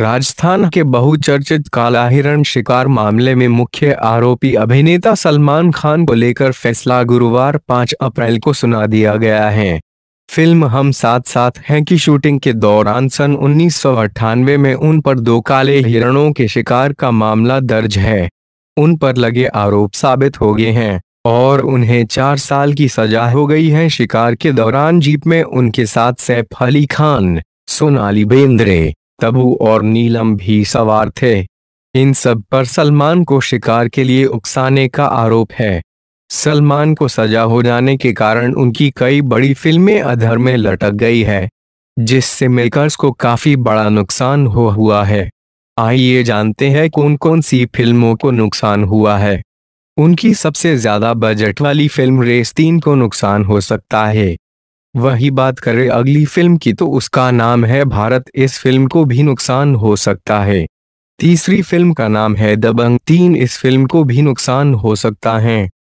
राजस्थान के बहुचर्चित काला हिरण शिकार मामले में मुख्य आरोपी अभिनेता सलमान खान को लेकर फैसला गुरुवार 5 अप्रैल को सुना दिया गया है फिल्म हम साथ साथ हैं की शूटिंग के दौरान सन उन्नीस में उन पर दो काले हिरणों के शिकार का मामला दर्ज है उन पर लगे आरोप साबित हो गए हैं और उन्हें चार साल की सजा हो गई है शिकार के दौरान जीप में उनके साथ सैफ अली खान सोनाली बेंद्रे तबू और नीलम भी सवार थे इन सब पर सलमान को शिकार के लिए उकसाने का आरोप है सलमान को सजा हो जाने के कारण उनकी कई बड़ी फिल्में अधर में लटक गई है जिससे मेकर्स को काफी बड़ा नुकसान हो हुआ है आइए जानते हैं कौन कौन सी फिल्मों को नुकसान हुआ है उनकी सबसे ज्यादा बजट वाली फिल्म रेस तीन को नुकसान हो सकता है वही बात करें अगली फिल्म की तो उसका नाम है भारत इस फिल्म को भी नुकसान हो सकता है तीसरी फिल्म का नाम है दबंग तीन इस फिल्म को भी नुकसान हो सकता है